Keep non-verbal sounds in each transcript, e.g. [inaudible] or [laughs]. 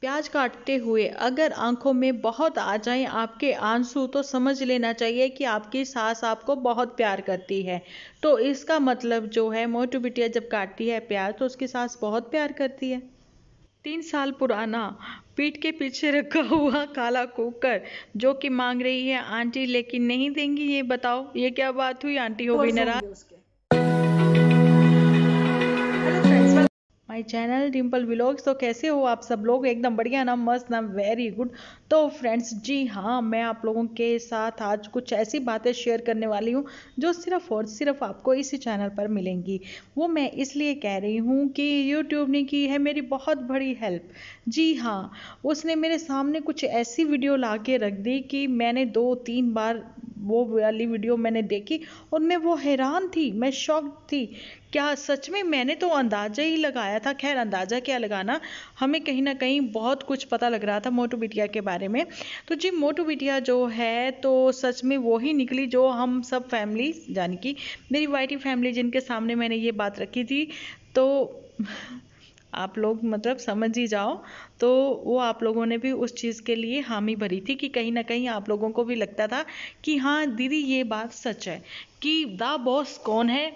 प्याज काटते हुए अगर आंखों में बहुत आ जाएं आपके आंसू तो समझ लेना चाहिए कि आपकी सास आपको बहुत प्यार करती है तो इसका मतलब जो है मोटू बिटिया जब काटती है प्याज तो उसकी सास बहुत प्यार करती है तीन साल पुराना पीठ के पीछे रखा हुआ काला कुकर जो कि मांग रही है आंटी लेकिन नहीं देंगी ये बताओ ये क्या बात हुई आंटी हो गई नाराज माय चैनल डिम्पल व्लॉग्स तो कैसे हो आप सब लोग एकदम बढ़िया ना मस्त ना वेरी गुड तो फ्रेंड्स जी हाँ मैं आप लोगों के साथ आज कुछ ऐसी बातें शेयर करने वाली हूँ जो सिर्फ और सिर्फ आपको इसी चैनल पर मिलेंगी वो मैं इसलिए कह रही हूँ कि यूट्यूब ने की है मेरी बहुत बड़ी हेल्प जी हाँ उसने मेरे सामने कुछ ऐसी वीडियो ला रख दी कि मैंने दो तीन बार वो वाली वीडियो मैंने देखी और मैं वो हैरान थी मैं शॉक थी क्या सच में मैंने तो अंदाज़ा ही लगाया था खैर अंदाज़ा क्या लगाना हमें कहीं ना कहीं बहुत कुछ पता लग रहा था मोटू बिटिया के बारे में तो जी मोटू बिटिया जो है तो सच में वो ही निकली जो हम सब फैमिली यानी कि मेरी वाइटी फैमिली जिनके सामने मैंने ये बात रखी थी तो आप लोग मतलब समझ ही जाओ तो वो आप लोगों ने भी उस चीज़ के लिए हामी भरी थी कि कहीं ना कहीं आप लोगों को भी लगता था कि हाँ दीदी ये बात सच है कि द बॉस कौन है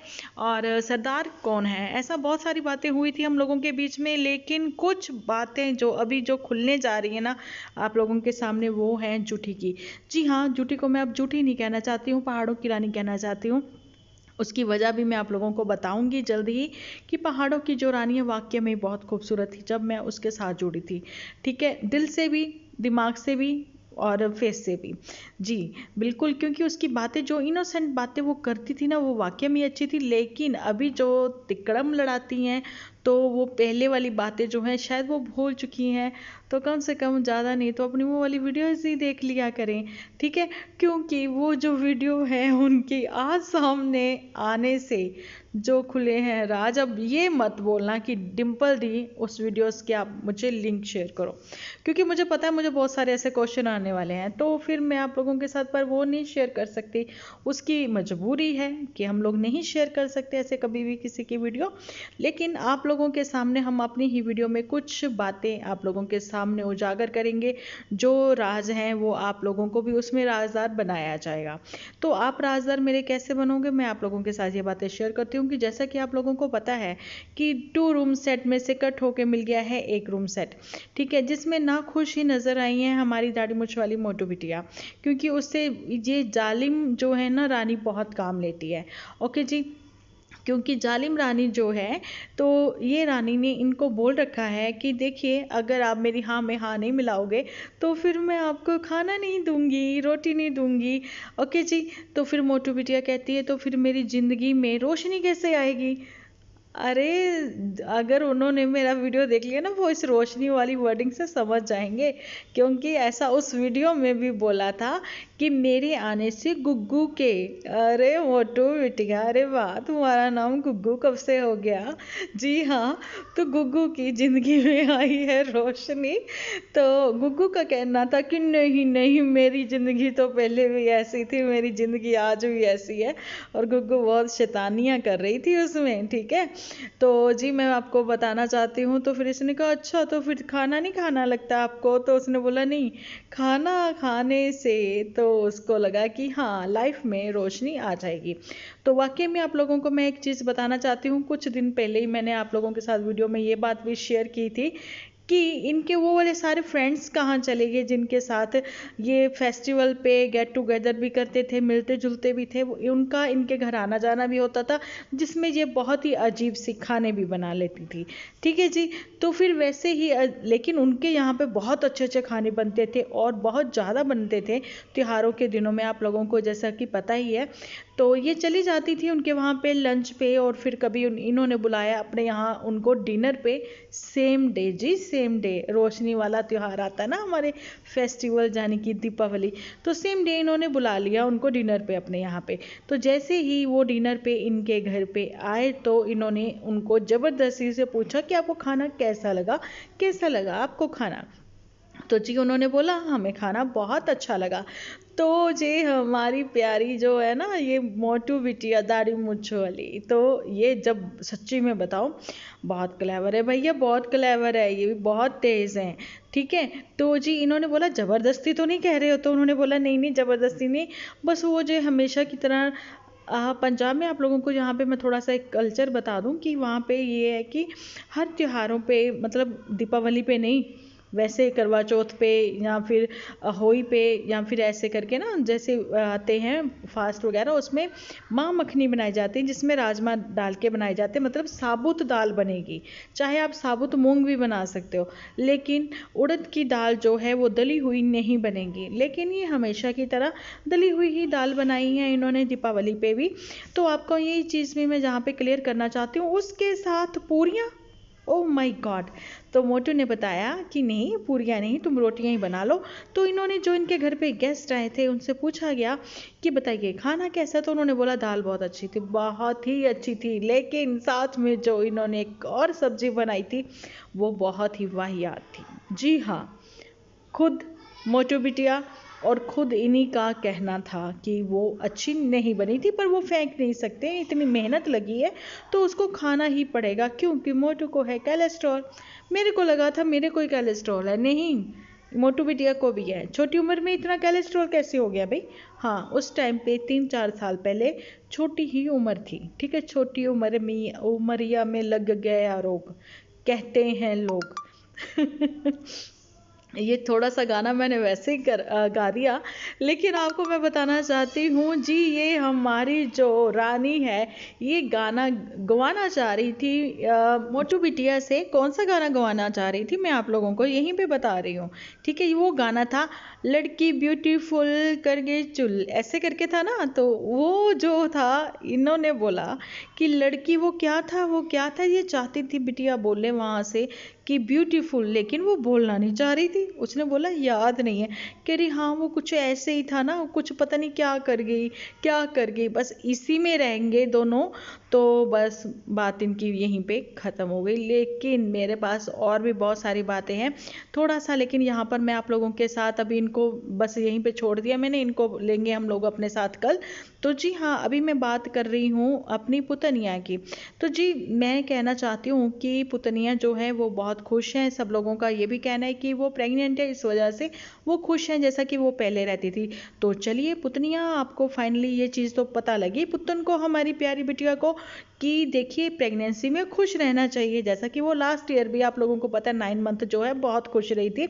और सरदार कौन है ऐसा बहुत सारी बातें हुई थी हम लोगों के बीच में लेकिन कुछ बातें जो अभी जो खुलने जा रही है ना आप लोगों के सामने वो हैं जूठी की जी हाँ जूठी को मैं अब जूठी नहीं कहना चाहती हूँ पहाड़ों की रानी कहना चाहती हूँ उसकी वजह भी मैं आप लोगों को बताऊंगी जल्दी ही कि पहाड़ों की जो रानी है वाक्य में बहुत खूबसूरत थी जब मैं उसके साथ जुड़ी थी ठीक है दिल से भी दिमाग से भी और फेस से भी जी बिल्कुल क्योंकि उसकी बातें जो इनोसेंट बातें वो करती थी ना वो वाक्य में अच्छी थी लेकिन अभी जो तिकड़म लड़ाती हैं तो वो पहले वाली बातें जो हैं शायद वो भूल चुकी हैं तो कम से कम ज़्यादा नहीं तो अपनी वो वाली वीडियोज़ ही देख लिया करें ठीक है क्योंकि वो जो वीडियो है उनकी आज सामने आने से जो खुले हैं राज अब ये मत बोलना कि डिम्पल दी उस वीडियोस के आप मुझे लिंक शेयर करो क्योंकि मुझे पता है मुझे बहुत सारे ऐसे क्वेश्चन आने वाले हैं तो फिर मैं आप लोगों के साथ पर वो नहीं शेयर कर सकती उसकी मजबूरी है कि हम लोग नहीं शेयर कर सकते ऐसे कभी भी किसी की वीडियो लेकिन आप लोग लोगों के सामने हम अपनी ही वीडियो में कुछ बातें आप लोगों के सामने उजागर करेंगे जो राज हैं वो आप लोगों को भी उसमें राजदार बनाया जाएगा तो आप राजदार मेरे कैसे बनोगे मैं आप लोगों के साथ ये बातें शेयर करती हूँ कि जैसा कि आप लोगों को पता है कि टू रूम सेट में से कट होके मिल गया है एक रूम सेट ठीक है जिसमें ना खुश ही नज़र आई हैं हमारी दाढ़ी मुछ वाली मोटू बिटिया क्योंकि उससे ये जालिम जो है ना रानी बहुत काम लेती है ओके जी क्योंकि जालिम रानी जो है तो ये रानी ने इनको बोल रखा है कि देखिए अगर आप मेरी हाँ में हाँ नहीं मिलाओगे तो फिर मैं आपको खाना नहीं दूंगी रोटी नहीं दूंगी ओके जी तो फिर मोटू बिटिया कहती है तो फिर मेरी ज़िंदगी में रोशनी कैसे आएगी अरे अगर उन्होंने मेरा वीडियो देख लिया ना वो इस रोशनी वाली वर्डिंग से समझ जाएंगे क्योंकि ऐसा उस वीडियो में भी बोला था कि मेरे आने से गुग्गू के अरे मोटू बिटिया अरे वाह तुम्हारा नाम गुग्गू कब से हो गया जी हाँ तो गुग्गू की ज़िंदगी में आई है रोशनी तो गुग्गू का कहना था कि नहीं नहीं मेरी ज़िंदगी तो पहले भी ऐसी थी मेरी ज़िंदगी आज भी ऐसी है और गुग्गू बहुत शैतानियाँ कर रही थी उसमें ठीक है तो जी मैं आपको बताना चाहती हूँ तो फिर इसने कहा अच्छा तो फिर खाना नहीं खाना लगता आपको तो उसने बोला नहीं खाना खाने से तो उसको लगा कि हाँ लाइफ में रोशनी आ जाएगी तो वाकई में आप लोगों को मैं एक चीज़ बताना चाहती हूँ कुछ दिन पहले ही मैंने आप लोगों के साथ वीडियो में ये बात भी शेयर की थी कि इनके वो वाले सारे फ्रेंड्स कहाँ चले गए जिनके साथ ये फेस्टिवल पे गेट टुगेदर भी करते थे मिलते जुलते भी थे उनका इनके घर आना जाना भी होता था जिसमें ये बहुत ही अजीब सी खाने भी बना लेती थी ठीक है जी तो फिर वैसे ही लेकिन उनके यहाँ पे बहुत अच्छे अच्छे खाने बनते थे और बहुत ज़्यादा बनते थे त्योहारों के दिनों में आप लोगों को जैसा कि पता ही है तो ये चली जाती थी उनके वहाँ पे लंच पे और फिर कभी इन्होंने बुलाया अपने यहाँ उनको डिनर पे सेम डे जी सेम डे रोशनी वाला त्यौहार आता है ना हमारे फेस्टिवल यानी कि दीपावली तो सेम डे इन्होंने बुला लिया उनको डिनर पे अपने यहाँ पे तो जैसे ही वो डिनर पे इनके घर पे आए तो इन्होंने उनको ज़बरदस्ती से पूछा कि आपको खाना कैसा लगा कैसा लगा आपको खाना तो जी उन्होंने बोला हाँ, हमें खाना बहुत अच्छा लगा तो जे हमारी प्यारी जो है ना ये मोटू बिटिया दाढ़ी वाली तो ये जब सच्ची में बताऊँ बहुत क्लेवर है भैया बहुत क्लेवर है ये भी बहुत तेज़ हैं ठीक है तो जी इन्होंने बोला ज़बरदस्ती तो नहीं कह रहे हो तो उन्होंने बोला नहीं नहीं ज़बरदस्ती नहीं बस वो जो हमेशा की तरह पंजाब में आप लोगों को यहाँ पे मैं थोड़ा सा एक कल्चर बता दूँ कि वहाँ पे ये है कि हर त्योहारों पे मतलब दीपावली पे नहीं वैसे करवा चौथ पे या फिर होई पे या फिर ऐसे करके ना जैसे आते हैं फास्ट वगैरह उसमें माँ मखनी बनाई जाती है जिसमें राजमा डाल के बनाए जाते हैं मतलब साबुत दाल बनेगी चाहे आप साबुत मूंग भी बना सकते हो लेकिन उड़द की दाल जो है वो दली हुई नहीं बनेगी लेकिन ये हमेशा की तरह दली हुई ही दाल बनाई है इन्होंने दीपावली पे भी तो आपको यही चीज़ भी मैं जहाँ पे क्लियर करना चाहती हूँ उसके साथ पूरियाँ ओ माय गॉड तो मोटू ने बताया कि नहीं पूरियाँ नहीं तुम रोटियाँ ही बना लो तो इन्होंने जो इनके घर पे गेस्ट आए थे उनसे पूछा गया कि बताइए खाना कैसा तो उन्होंने बोला दाल बहुत अच्छी थी बहुत ही अच्छी थी लेकिन साथ में जो इन्होंने एक और सब्जी बनाई थी वो बहुत ही वाहियात थी जी हाँ खुद मोटू बिटिया और ख़ुद इन्हीं का कहना था कि वो अच्छी नहीं बनी थी पर वो फेंक नहीं सकते इतनी मेहनत लगी है तो उसको खाना ही पड़ेगा क्योंकि मोटू को है कैलेस्ट्रॉल मेरे को लगा था मेरे को ही कैलेस्ट्रॉल है नहीं मोटू बिटिया को भी है छोटी उम्र में इतना कैलेस्ट्रॉल कैसे हो गया भाई हाँ उस टाइम पे तीन चार साल पहले छोटी ही उम्र थी ठीक है छोटी उम्र में उमरिया में लग गया रोग कहते हैं लोग [laughs] ये थोड़ा सा गाना मैंने वैसे ही कर आ, गा दिया लेकिन आपको मैं बताना चाहती हूँ जी ये हमारी जो रानी है ये गाना गवाना चाह रही थी मोटू बिटिया से कौन सा गाना गवाना चाह रही थी मैं आप लोगों को यहीं पे बता रही हूँ ठीक है वो गाना था लड़की ब्यूटीफुल करके चुल ऐसे करके था ना तो वो जो था इन्होंने बोला कि लड़की वो क्या था वो क्या था ये चाहती थी बिटिया बोले वहाँ से कि ब्यूटीफुल लेकिन वो बोलना नहीं चाह रही थी थी उसने बोला याद नहीं है कह रही हाँ वो कुछ ऐसे ही था ना कुछ पता नहीं क्या कर गई क्या कर गई बस इसी में रहेंगे दोनों तो बस बात इनकी यहीं पे ख़त्म हो गई लेकिन मेरे पास और भी बहुत सारी बातें हैं थोड़ा सा लेकिन यहाँ पर मैं आप लोगों के साथ अभी इनको बस यहीं पे छोड़ दिया मैंने इनको लेंगे हम लोग अपने साथ कल तो जी हाँ अभी मैं बात कर रही हूँ अपनी पुतनिया की तो जी मैं कहना चाहती हूँ कि पुतनिया जो है वो बहुत खुश हैं सब लोगों का ये भी कहना है कि वो प्रेग प्रेग्नेंट है इस वजह से वो खुश हैं जैसा कि वो पहले रहती थी तो चलिए पुतनियाँ आपको फाइनली ये चीज़ तो पता लगी पुतन को हमारी प्यारी बिटिया को कि देखिए प्रेगनेंसी में खुश रहना चाहिए जैसा कि वो लास्ट ईयर भी आप लोगों को पता है नाइन मंथ जो है बहुत खुश रही थी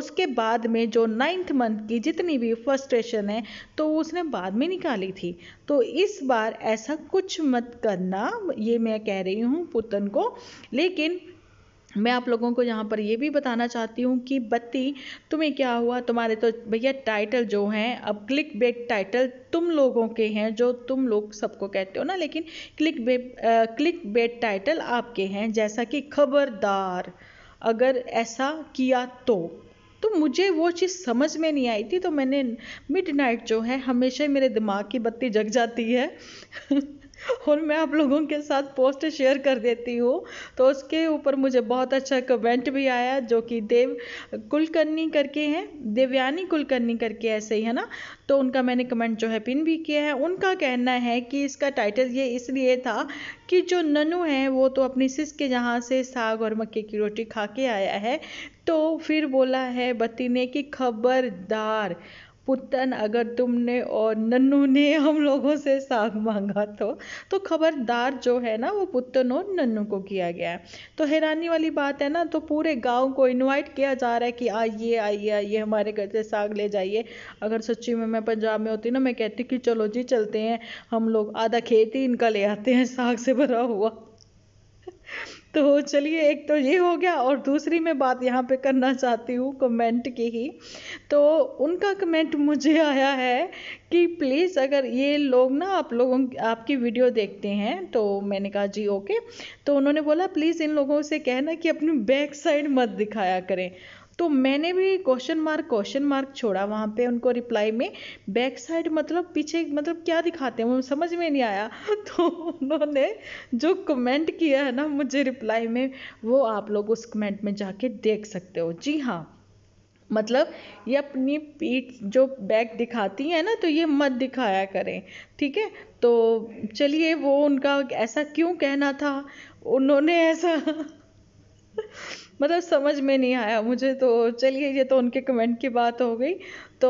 उसके बाद में जो नाइन्थ मंथ की जितनी भी फर्स्ट्रेशन है तो उसने बाद में निकाली थी तो इस बार ऐसा कुछ मत करना ये मैं कह रही हूँ पुतन को लेकिन मैं आप लोगों को यहाँ पर ये भी बताना चाहती हूँ कि बत्ती तुम्हें क्या हुआ तुम्हारे तो भैया टाइटल जो हैं अब क्लिक बेट टाइटल तुम लोगों के हैं जो तुम लोग सबको कहते हो ना लेकिन clickbait clickbait title आपके हैं जैसा कि खबरदार अगर ऐसा किया तो तो मुझे वो चीज़ समझ में नहीं आई थी तो मैंने मिड नाइट जो है हमेशा मेरे दिमाग की बत्ती जग जाती है [laughs] और मैं आप लोगों के साथ पोस्ट शेयर कर देती हूँ तो उसके ऊपर मुझे बहुत अच्छा कमेंट भी आया जो कि देव कुलकर्णी करके हैं देवयानी कुलकर्णी करके ऐसे ही है ना तो उनका मैंने कमेंट जो है पिन भी किया है उनका कहना है कि इसका टाइटल ये इसलिए था कि जो ननू है वो तो अपनी सिस के यहाँ से साग और मक्के की रोटी खा के आया है तो फिर बोला है बत्ती ने कि खबरदार पुतन अगर तुमने और नन्नू ने हम लोगों से साग मांगा तो तो खबरदार जो है ना वो पुतन और नन्नू को किया गया है तो हैरानी वाली बात है ना तो पूरे गांव को इनवाइट किया जा रहा है कि आइए आइए आइए हमारे घर से साग ले जाइए अगर सच्ची में मैं पंजाब में होती ना मैं कहती कि चलो जी चलते हैं हम लोग आधा खेत ही इनका ले आते हैं साग से भरा हुआ तो चलिए एक तो ये हो गया और दूसरी मैं बात यहाँ पे करना चाहती हूँ कमेंट की ही तो उनका कमेंट मुझे आया है कि प्लीज़ अगर ये लोग ना आप लोगों आपकी वीडियो देखते हैं तो मैंने कहा जी ओके तो उन्होंने बोला प्लीज़ इन लोगों से कहना कि अपनी बैक साइड मत दिखाया करें तो मैंने भी क्वेश्चन मार्क क्वेश्चन मार्क छोड़ा वहाँ पे उनको रिप्लाई में बैक साइड मतलब पीछे मतलब क्या दिखाते हैं वो समझ में नहीं आया [laughs] तो उन्होंने जो कमेंट किया है ना मुझे रिप्लाई में वो आप लोग उस कमेंट में जाके देख सकते हो जी हाँ मतलब ये अपनी पीठ जो बैक दिखाती है ना तो ये मत दिखाया करें ठीक है तो चलिए वो उनका ऐसा क्यों कहना था उन्होंने ऐसा मतलब समझ में नहीं आया मुझे तो चलिए ये तो उनके कमेंट की बात हो गई तो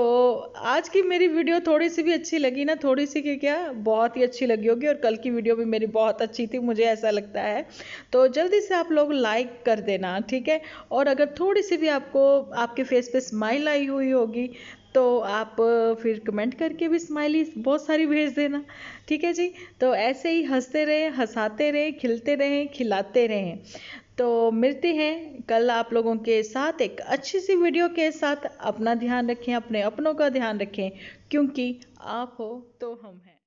आज की मेरी वीडियो थोड़ी सी भी अच्छी लगी ना थोड़ी सी की क्या बहुत ही अच्छी लगी होगी और कल की वीडियो भी मेरी बहुत अच्छी थी मुझे ऐसा लगता है तो जल्दी से आप लोग लाइक कर देना ठीक है और अगर थोड़ी सी भी आपको आपके फेस पे स्माइल आई हुई होगी तो आप फिर कमेंट करके भी स्माइली बहुत सारी भेज देना ठीक है जी तो ऐसे ही हंसते रहें हंसाते रहें खिलते रहें खिलाते रहें तो मिलते हैं कल आप लोगों के साथ एक अच्छी सी वीडियो के साथ अपना ध्यान रखें अपने अपनों का ध्यान रखें क्योंकि आप हो तो हम हैं